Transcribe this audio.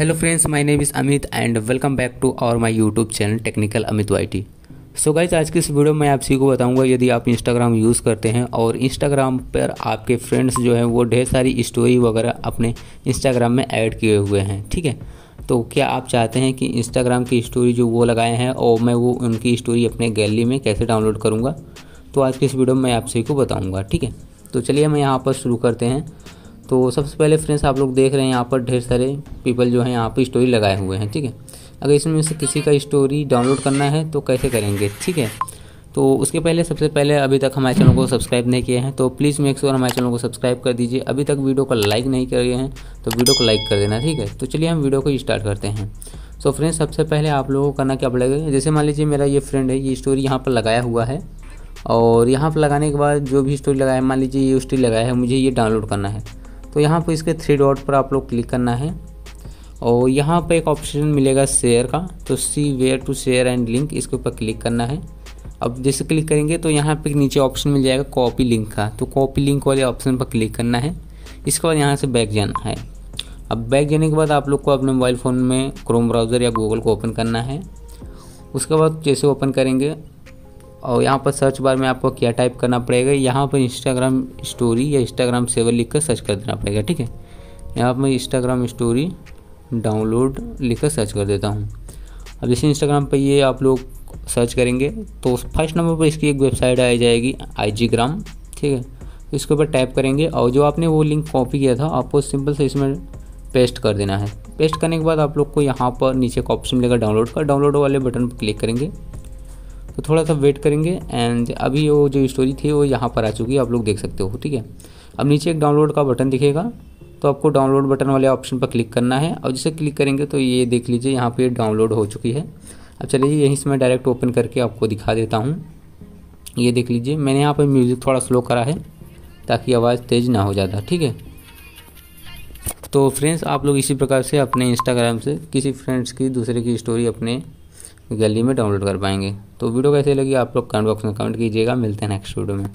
hello friends my name is Amit and welcome back to our my YouTube channel Technical Amit वाई so guys आज की इस video में आप सी को बताऊंगा यदि आप इंस्टाग्राम यूज़ करते हैं और इंस्टाग्राम पर आपके फ्रेंड्स जो हैं वो ढेर सारी स्टोरी वगैरह अपने इंस्टाग्राम में ऐड किए हुए हैं ठीक है तो क्या आप चाहते हैं कि इंस्टाग्राम की स्टोरी जो वो लगाए हैं और मैं वो उनकी स्टोरी अपने गैलरी में कैसे डाउनलोड करूँगा तो आज की इस वीडियो में आप सी को बताऊँगा ठीक है तो चलिए मैं यहाँ पर शुरू करते हैं तो सबसे पहले फ्रेंड्स आप लोग देख रहे हैं यहाँ पर ढेर सारे पीपल जो हैं यहाँ पर स्टोरी लगाए हुए हैं ठीक है अगर इसमें से किसी का स्टोरी डाउनलोड करना है तो कैसे करेंगे ठीक है तो उसके पहले सबसे पहले अभी तक हमारे चैनल को सब्सक्राइब नहीं किए हैं तो प्लीज़ मेक श्योर हमारे चैनल को सब्सक्राइब कर दीजिए अभी तक वीडियो को लाइक नहीं किए हैं तो वीडियो को लाइक कर देना ठीक है तो चलिए हम वीडियो को स्टार्ट करते हैं सो so फ्रेंड्स सबसे पहले आप लोगों को करना क्या पड़ेगा जैसे मान लीजिए मेरा ये फ्रेंड है ये स्टोरी यहाँ पर लगाया हुआ है और यहाँ पर लगाने के बाद जो भी स्टोरी लगाया मान लीजिए ये स्टोरी लगाया है मुझे ये डाउनलोड करना है तो यहाँ पर इसके थ्री डॉट पर आप लोग क्लिक करना है और यहाँ पर एक ऑप्शन मिलेगा शेयर का तो see where to share and link इसके ऊपर क्लिक करना है अब जैसे क्लिक करेंगे तो यहाँ पे नीचे ऑप्शन मिल जाएगा कॉपी लिंक का तो कॉपी लिंक वाले ऑप्शन पर क्लिक करना है इसके बाद यहाँ से बैक जाना है अब बैक जाने के बाद आप लोग को अपने मोबाइल फ़ोन में क्रोम ब्राउज़र या गूगल को ओपन करना है उसके बाद जैसे ओपन करेंगे और यहाँ पर सर्च बार में आपको क्या टाइप करना पड़ेगा यहाँ पर इंस्टाग्राम स्टोरी या इंस्टाग्राम सेवर लिख कर सर्च कर देना पड़ेगा ठीक है यहाँ पर मैं इंस्टाग्राम स्टोरी डाउनलोड लिख कर सर्च कर देता हूँ अब जैसे इंस्टाग्राम पर ये आप लोग सर्च करेंगे तो फर्स्ट नंबर पर इसकी एक वेबसाइट आ जाएगी आई ग्राम ठीक है तो इसके ऊपर टाइप करेंगे और जो आपने वो लिंक कॉपी किया था आपको सिंपल से इसमें पेस्ट कर देना है पेस्ट करने के बाद आप लोग को यहाँ पर नीचे एक ऑप्शन मिलेगा डाउनलोड का डाउनलोड वाले बटन पर क्लिक करेंगे तो थोड़ा सा वेट करेंगे एंड अभी वो जो स्टोरी थी वो यहाँ पर आ चुकी है आप लोग देख सकते हो ठीक है अब नीचे एक डाउनलोड का बटन दिखेगा तो आपको डाउनलोड बटन वाले ऑप्शन पर क्लिक करना है और जैसे क्लिक करेंगे तो ये देख लीजिए यहाँ पर डाउनलोड हो चुकी है अब चलिए यहीं से मैं डायरेक्ट ओपन करके आपको दिखा देता हूँ ये देख लीजिए मैंने यहाँ पर म्यूज़िक थोड़ा स्लो करा है ताकि आवाज़ तेज़ ना हो जाता ठीक है तो फ्रेंड्स आप लोग इसी प्रकार से अपने इंस्टाग्राम से किसी फ्रेंड्स की दूसरे की स्टोरी अपने गैलरी में डाउनलोड कर पाएंगे तो वीडियो कैसे लगी आप लोग कमेंट बॉक्स में कमेंट कीजिएगा मिलते हैं नेक्स्ट वीडियो में